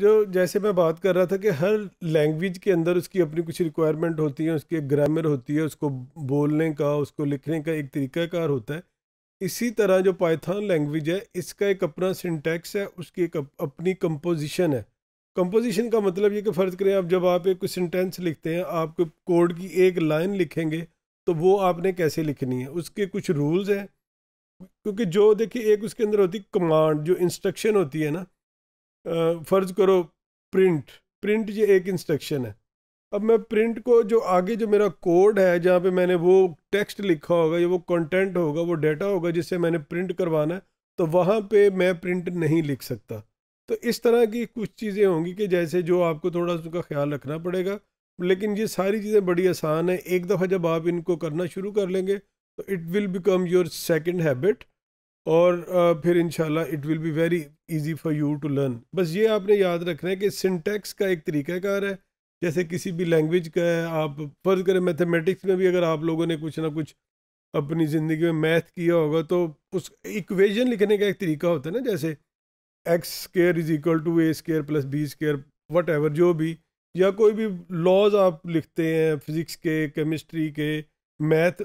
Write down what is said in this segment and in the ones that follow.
जो जैसे मैं बात कर रहा था कि हर लैंग्वेज के अंदर उसकी अपनी कुछ रिक्वायरमेंट होती है उसकी ग्रामर होती है उसको बोलने का उसको लिखने का एक तरीक़ाकार होता है इसी तरह जो पाइथान लैंग्वेज है इसका एक अपना सिंटैक्स है उसकी एक अपनी कंपोजिशन है कंपोजिशन का मतलब ये कि फ़र्ज़ करें आप जब आप एक सेंटेंस लिखते हैं आप कोड की एक लाइन लिखेंगे तो वो आपने कैसे लिखनी है उसके कुछ रूल्स हैं क्योंकि जो देखिए एक उसके अंदर होती कमांड जो इंस्ट्रक्शन होती है ना फ़र्ज़ करो प्रिंट प्रिंट ये एक इंस्ट्रक्शन है अब मैं प्रिंट को जो आगे जो मेरा कोड है जहाँ पे मैंने वो टेक्स्ट लिखा होगा या वो कंटेंट होगा वो डेटा होगा जिससे मैंने प्रिंट करवाना है तो वहाँ पे मैं प्रिंट नहीं लिख सकता तो इस तरह की कुछ चीज़ें होंगी कि जैसे जो आपको थोड़ा उसका ख्याल रखना पड़ेगा लेकिन ये सारी चीज़ें बड़ी आसान है एक दफ़ा जब आप इनको करना शुरू कर लेंगे तो it will become your second habit और फिर in it will be very easy for you to learn बस ये आपने याद रखना है कि सिंटेक्स का एक तरीक़ाकार है जैसे किसी भी लैंग्वेज का है आप फ़र्ज़ करें मैथमेटिक्स में भी अगर आप लोगों ने कुछ ना कुछ अपनी ज़िंदगी में मैथ किया होगा तो उस इक्वेशन लिखने का एक तरीका होता है ना जैसे X square is equal to A square plus B square what जो भी या कोई भी लॉज आप लिखते हैं फिज़िक्स के केमिस्ट्री के मैथ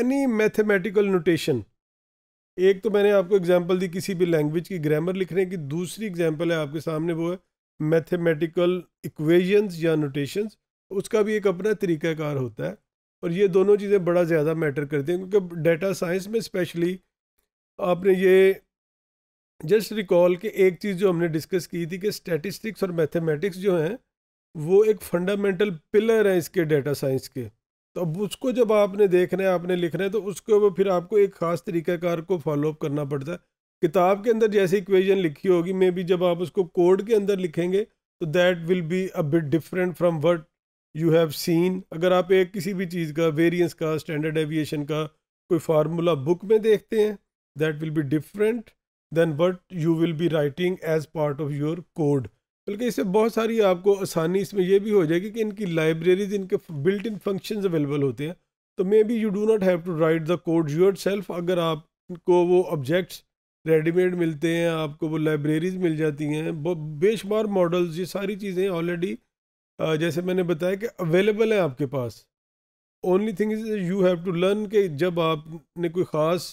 एनी मैथमेटिकल नोटेशन एक तो मैंने आपको एग्जाम्पल दी किसी भी लैंग्वेज की ग्रामर लिखने की दूसरी एग्जाम्पल है आपके सामने वो है मैथमेटिकल इक्वेशंस या नोटेशंस उसका भी एक अपना तरीक़ाकार होता है और ये दोनों चीज़ें बड़ा ज़्यादा मैटर करती हैं क्योंकि डेटा साइंस में स्पेशली आपने ये जस्ट रिकॉल कि एक चीज़ जो हमने डिस्कस की थी कि स्टेटिस्टिक्स और मैथमेटिक्स जो हैं वो एक फंडामेंटल पिलर है इसके डाटा साइंस के तो अब उसको जब आपने देखना है आपने लिखना है तो उसको फिर आपको एक ख़ास तरीक़ाकार को फॉलोअप करना पड़ता है किताब के अंदर जैसी इक्वेशन लिखी होगी मे बी जब आप उसको कोड के अंदर लिखेंगे तो that will be a bit different from what you have seen अगर आप एक किसी भी चीज़ का वेरियंस का स्टैंडर्ड एविएशन का कोई फार्मूला बुक में देखते हैं that will be different than what you will be writing as part of your code बल्कि इससे बहुत सारी आपको आसानी इसमें यह भी हो जाएगी कि इनकी लाइब्रेरीज इनके बिल्ट इन फंक्शन अवेलेबल होते हैं तो maybe you do not have to write the code yourself अगर आपको वो ऑब्जेक्ट्स रेडीमेड मिलते हैं आपको वो लाइब्रेरीज मिल जाती हैं बेशुमार मॉडल्स ये सारी चीज़ें ऑलरेडी जैसे मैंने बताया कि अवेलेबल हैं आपके पास only thing is you have to learn कि जब आपने कोई ख़ास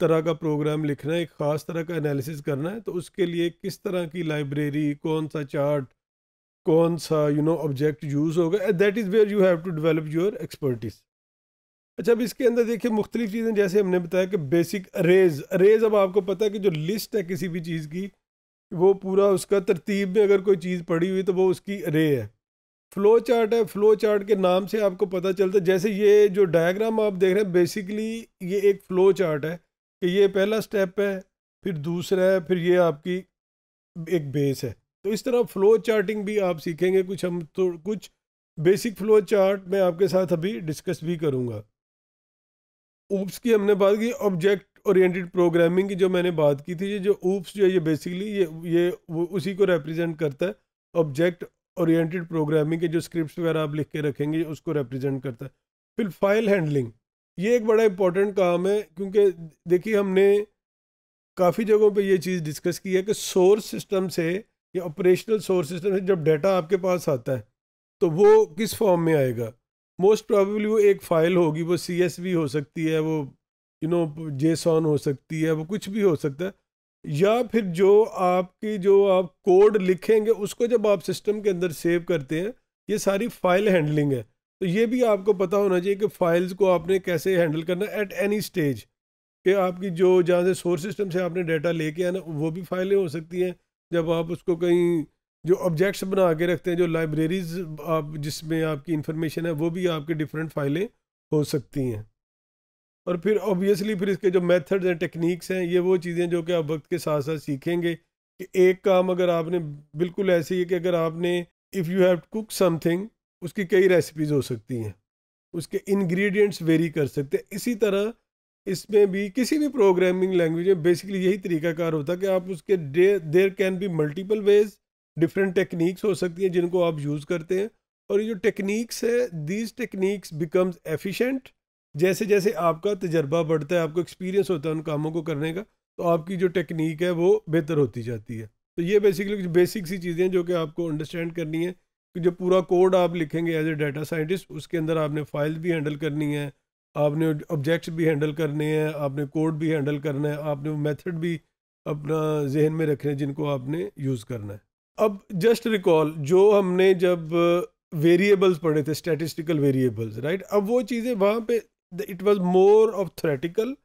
तरह का प्रोग्राम लिखना है एक ख़ास तरह का एनालिसिस करना है तो उसके लिए किस तरह की लाइब्रेरी कौन सा चार्ट कौन सा यू नो ऑब्जेक्ट यूज़ होगा that is where you have to develop your expertise अच्छा अब इसके अंदर देखिए मुख्तलिफ चीज़ें जैसे हमने बताया कि बेसिक अरेज अरेज अब आपको पता है कि जो लिस्ट है किसी भी चीज़ की वो पूरा उसका तरतीब में अगर कोई चीज़ पड़ी हुई तो वो उसकी अरे है फ्लो चार्ट है फ्लो चार्ट के नाम से आपको पता चलता है जैसे ये जो डायग्राम आप देख रहे हैं बेसिकली ये एक फ़्लो चार्ट है कि ये पहला स्टेप है फिर दूसरा है फिर ये आपकी एक बेस है तो इस तरह फ्लो चार्टिंग भी आप सीखेंगे कुछ हम तो कुछ बेसिक फ्लो चार्ट मैं आपके साथ अभी डिस्कस भी करूँगा ऊप्स की हमने बात की ऑब्जेक्ट ओरिएंटेड प्रोग्रामिंग की जो मैंने बात की थी ये जो ऊप्स जो है ये बेसिकली ये ये वो उसी को रिप्रेजेंट करता है ऑब्जेक्ट ओरिएंटेड प्रोग्रामिंग के जो स्क्रिप्ट्स वगैरह आप लिख के रखेंगे उसको रिप्रेजेंट करता है फिर फाइल हैंडलिंग ये एक बड़ा इम्पोर्टेंट काम है क्योंकि देखिए हमने काफ़ी जगहों पे ये चीज़ डिस्कस की है कि सोर्स सिस्टम से या ऑपरेशनल सोर्स सिस्टम से जब डाटा आपके पास आता है तो वो किस फॉर्म में आएगा मोस्ट प्रॉबली वो एक फ़ाइल होगी वो सी एस वी हो सकती है वो यू नो जेसॉन हो सकती है वो कुछ भी हो सकता है या फिर जो आपकी जो आप कोड लिखेंगे उसको जब आप सिस्टम के अंदर सेव करते हैं ये सारी फाइल हैंडलिंग है तो ये भी आपको पता होना चाहिए कि फाइल्स को आपने कैसे हैंडल करना एट एनी स्टेज कि आपकी जो जहाँ से सोर्स सिस्टम से आपने डाटा लेके आना वो भी फाइलें हो सकती हैं जब आप उसको कहीं जो ऑब्जेक्ट्स बना के रखते हैं जो लाइब्रेरीज आप जिसमें आपकी इंफॉर्मेशन है वो भी आपके डिफरेंट फाइलें हो सकती हैं और फिर ऑब्वियसली फिर इसके जो मेथड्स हैं टेक्निक्स हैं ये वो चीज़ें जो कि आप वक्त के साथ साथ सीखेंगे कि एक काम अगर आपने बिल्कुल ऐसे ही कि अगर आपने if you have cook something उसकी कई रेसिपीज़ हो सकती हैं उसके इंग्रेडिएंट्स वेरी कर सकते हैं इसी तरह इसमें भी किसी भी प्रोग्रामिंग लैंग्वेज में बेसिकली यही तरीकाकार होता है कि आप उसके there can be multiple ways different techniques हो सकती हैं जिनको आप यूज़ करते हैं और ये जो टेक्निक्स है दीज टेक्निक्स बिकम्स एफिशेंट जैसे जैसे आपका तजर्बा बढ़ता है आपको एक्सपीरियंस होता है उन कामों को करने का तो आपकी जो टेक्निक है वो बेहतर होती जाती है तो ये बेसिकली कुछ बेसिक सी चीज़ें जो कि आपको अंडरस्टैंड करनी है जो पूरा कोड आप लिखेंगे एज ए डाटा साइंटिस्ट उसके अंदर आपने फाइल भी हैंडल करनी है आपने ऑब्जेक्ट्स भी हैंडल करने हैं आपने कोड भी हैंडल करना है आपने वो मेथड भी अपना जहन में रखने जिनको आपने यूज़ करना है अब जस्ट रिकॉल जो हमने जब वेरिएबल्स पढ़े थे स्टैटिस्टिकल वेरिएबल्स राइट अब वो चीज़ें वहाँ पे it was more of theoretical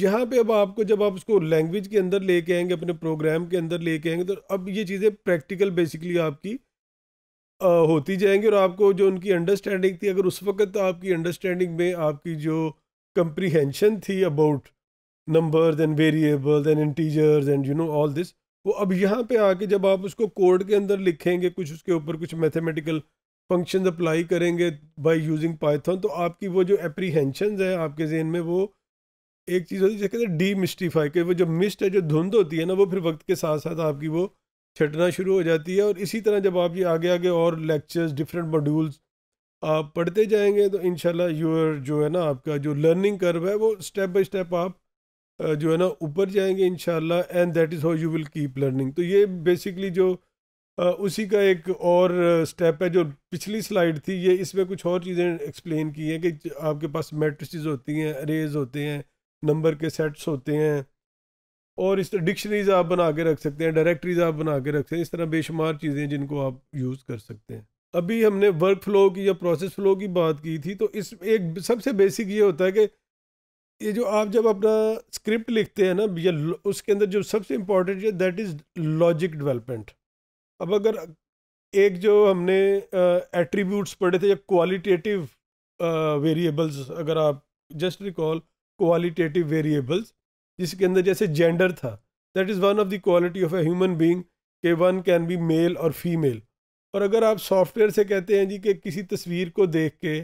यहाँ पे अब आपको जब आप उसको लैंग्वेज के अंदर लेके आएंगे अपने प्रोग्राम के अंदर लेके आएंगे तो अब ये चीज़ें प्रैक्टिकल बेसिकली आपकी होती जाएंगी और आपको जो उनकी अंडरस्टैंडिंग थी अगर उस वक्त आपकी अंडरस्टैंडिंग में आपकी जो कंप्रीहेंशन थी about number then variable then integers and you know all this वो अब यहाँ पे आके जब आप उसको कोड के अंदर लिखेंगे कुछ उसके ऊपर कुछ मैथमेटिकल फंक्शन अप्लाई करेंगे बाय यूजिंग पाइथन तो आपकी वो जो एप्रीहेंशन है आपके जहन में वो एक चीज़ होती है जैसे कहते हैं डी मिस्टिफाई के वो जो मिस्ट है जो धुंध होती है ना वो फिर वक्त के साथ साथ आपकी वो छटना शुरू हो जाती है और इसी तरह जब आप ये आगे आगे और लेक्चर्स डिफरेंट मॉड्यूल्स आप पढ़ते जाएंगे तो इन यूर जो है ना आपका जो लर्निंग कर्व है वो स्टेप बाई स्टेप आप जो है ना ऊपर जाएंगे in and that is how you will keep learning तो ये बेसिकली जो उसी का एक और स्टेप है जो पिछली स्लाइड थी ये इसमें कुछ और चीज़ें एक्सप्लेन की हैं कि आपके पास मेट्रिस होती हैं अरेज होते हैं नंबर के सेट्स होते हैं और इस तरह डिक्शनरीज आप बना के रख सकते हैं डायरेक्टरीज आप बना के रख सकते हैं इस तरह बेशुमार चीज़ें जिनको आप यूज़ कर सकते हैं अभी हमने वर्क फ्लो की या प्रोसेस फ्लो की बात की थी तो इस एक सबसे बेसिक ये होता है कि ये जो आप जब अपना स्क्रिप्ट लिखते हैं ना या उसके अंदर जो सबसे इम्पोर्टेंट है दैट इज़ लॉजिक डेवलपमेंट अब अगर एक जो हमने एट्रीब्यूट्स पढ़े थे या क्वालिटेटिव वेरिएबल्स अगर आप जस्ट रिकॉल क्वालिटेटिव वेरिएबल्स जिसके अंदर जैसे जेंडर था that is one of the quality of a human being के वन कैन बी मेल और फीमेल और अगर आप सॉफ्टवेयर से कहते हैं जी कि किसी तस्वीर को देख के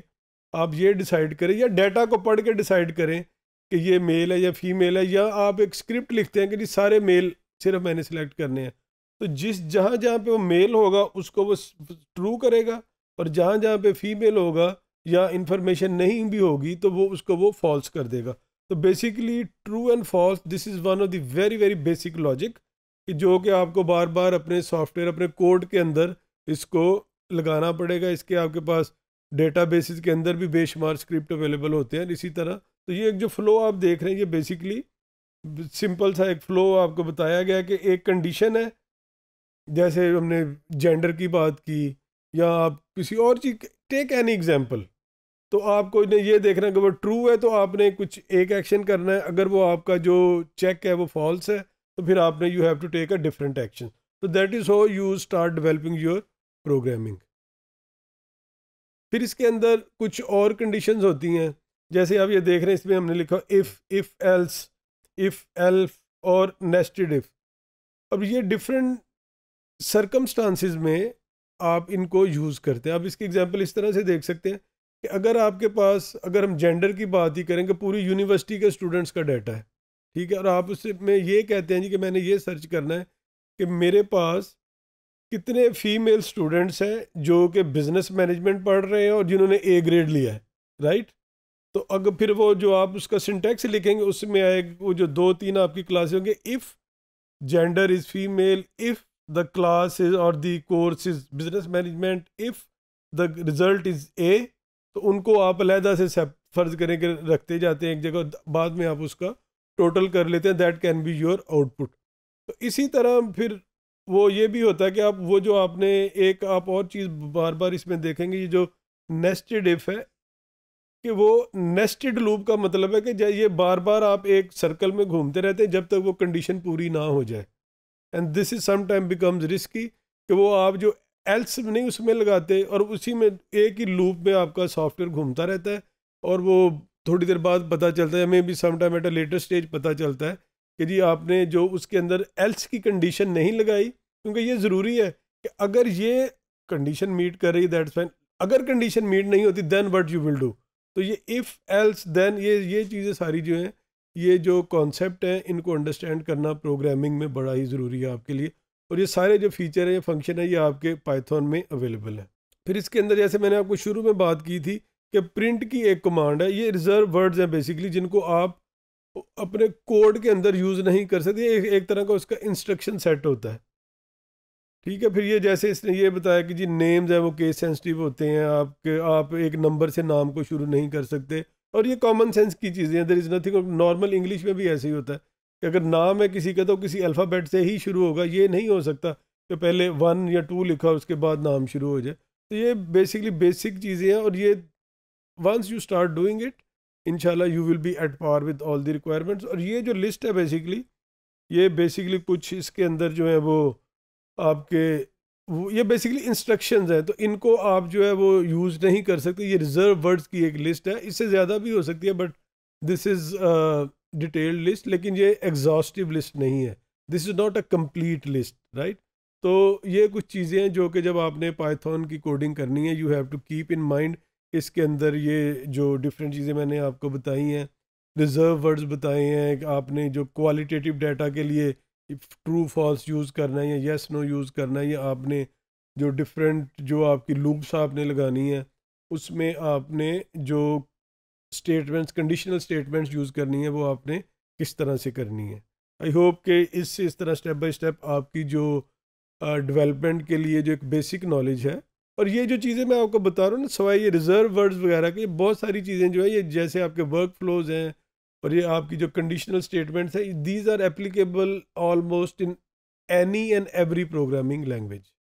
आप ये डिसाइड करें या डाटा को पढ़ के डिसाइड करें कि ये मेल है या फीमेल है या आप एक स्क्रिप्ट लिखते हैं कि जी सारे मेल सिर्फ मैंने सेलेक्ट करने हैं तो जिस जहाँ जहाँ पे वो मेल होगा उसको वो ट्रू करेगा और जहाँ जहाँ पे फीमेल होगा या इंफॉर्मेशन नहीं भी होगी तो वो उसको वो फॉल्स कर देगा तो basically true and false this is one of the very very basic logic कि जो कि आपको बार बार अपने सॉफ्टवेयर अपने कोड के अंदर इसको लगाना पड़ेगा इसके आपके पास डेटा बेसिस के अंदर भी बेशुमार स्क्रिप्ट अवेलेबल होते हैं इसी तरह तो ये एक जो फ्लो आप देख रहे हैं ये बेसिकली सिंपल सा एक फ्लो आपको बताया गया कि एक कंडीशन है जैसे हमने जेंडर की बात की या आप किसी और चीज टेक एनी एग्जांपल तो आपको ये देखना कि वो ट्रू है तो आपने कुछ एक एक्शन करना है अगर वो आपका जो चेक है वो फॉल्स है तो फिर आपने you have to take a different action तो that is how you start developing your programming फिर इसके अंदर कुछ और कंडीशंस होती हैं जैसे आप ये देख रहे हैं इसमें हमने लिखा if if else if elif और नेस्टेड इफ़ अब ये डिफरेंट सरकमस्टांसिस में आप इनको यूज़ करते हैं आप इसकी एग्जांपल इस तरह से देख सकते हैं कि अगर आपके पास अगर हम जेंडर की बात ही करें कि पूरी यूनिवर्सिटी के स्टूडेंट्स का डाटा है ठीक है और आप उससे में ये कहते हैं जी कि मैंने ये सर्च करना है कि मेरे पास कितने फीमेल स्टूडेंट्स हैं जो कि बिजनेस मैनेजमेंट पढ़ रहे हैं और जिन्होंने ए ग्रेड लिया है राइट तो अगर फिर वो जो आप उसका सिंटेक्स लिखेंगे उसमें आए वो जो दो तीन आपकी क्लासेस होंगे if gender is female if the class और the course is business management if the result is A तो उनको आप अलहदा से फ़र्ज़ करें कि रखते जाते हैं एक जगह बाद में आप उसका टोटल कर लेते हैं that can be your output तो इसी तरह फिर वो ये भी होता है कि आप वो जो आपने एक आप और चीज़ बार बार इसमें देखेंगे ये जो नेस्टेड इफ़ है कि वो नेस्टेड लूप का मतलब है कि ये बार बार आप एक सर्कल में घूमते रहते हैं जब तक वो कंडीशन पूरी ना हो जाए and this is sometime becomes risky कि वो आप जो एल्स नहीं उसमें लगाते और उसी में एक ही लूप में आपका सॉफ्टवेयर घूमता रहता है और वो थोड़ी देर बाद पता चलता है हमें भी sometime at a later stage पता चलता है कि जी आपने जो उसके अंदर एल्स की कंडीशन नहीं लगाई क्योंकि ये ज़रूरी है कि अगर ये कंडीशन मीट कर रही दैट्स फाइन अगर कंडीशन मीट नहीं होती then what you will do तो ये इफ़ एल्स देन ये ये चीज़ें सारी जो हैं ये जो कॉन्सेप्ट हैं इनको अंडरस्टैंड करना प्रोग्रामिंग में बड़ा ही ज़रूरी है आपके लिए और ये सारे जो फीचर हैं ये फंक्शन है ये आपके पाइथन में अवेलेबल है फिर इसके अंदर जैसे मैंने आपको शुरू में बात की थी कि प्रिंट की एक कमांड है ये रिजर्व वर्ड्स हैं बेसिकली जिनको आप अपने कोड के अंदर यूज़ नहीं कर सकते एक, एक तरह का उसका इंस्ट्रक्शन सेट होता है ठीक है फिर ये जैसे इसने ये बताया कि जी नेम्स हैं वो केस सेंसिटिव होते हैं आपके आप एक नंबर से नाम को शुरू नहीं कर सकते और ये कॉमन सेंस की चीज़ें there is nothing normal English में भी ऐसे ही होता है कि अगर नाम है किसी का तो किसी अल्फ़ाबेट से ही शुरू होगा ये नहीं हो सकता कि पहले वन या टू लिखा उसके बाद नाम शुरू हो जाए तो ये बेसिकली बेसिक चीज़ें हैं और ये once you start doing it इनशाला you will be at par with all the requirements और ये जो लिस्ट है बेसिकली ये बेसिकली कुछ इसके अंदर जो है वो आपके वो ये बेसिकली इंस्ट्रक्शन हैं तो इनको आप जो है वो यूज़ नहीं कर सकते ये रिज़र्व वर्ड्स की एक लिस्ट है इससे ज़्यादा भी हो सकती है but this is detailed list लेकिन ये एग्जॉस्टिव लिस्ट नहीं है this is not a complete list right तो ये कुछ चीज़ें हैं जो कि जब आपने पाइथन की कोडिंग करनी है you have to keep in mind इसके अंदर ये जो डिफरेंट चीज़ें मैंने आपको बताई हैं रिज़र्व वर्ड्स बताए हैं आपने जो क्वालिटेटिव डाटा के लिए ट्रू फॉल्स यूज़ करना है या येस नो यूज़ करना है या आपने जो डिफरेंट जो आपकी लूप्स आपने लगानी है उसमें आपने जो स्टेटमेंट्स कंडीशनल स्टेटमेंट्स यूज़ करनी है वो आपने किस तरह से करनी है आई होप कि इससे इस तरह स्टेप बाय स्टेप आपकी जो डेवलपमेंट uh, के लिए जो एक बेसिक नॉलेज है और ये जो चीज़ें मैं आपको बता रहा हूँ ना सवाई ये रिजर्व वर्ड्स वगैरह के बहुत सारी चीज़ें जो है ये जैसे आपके वर्क फ्लोज हैं और ये आपकी जो कंडीशनल स्टेटमेंट्स हैं these are applicable almost in any and every programming language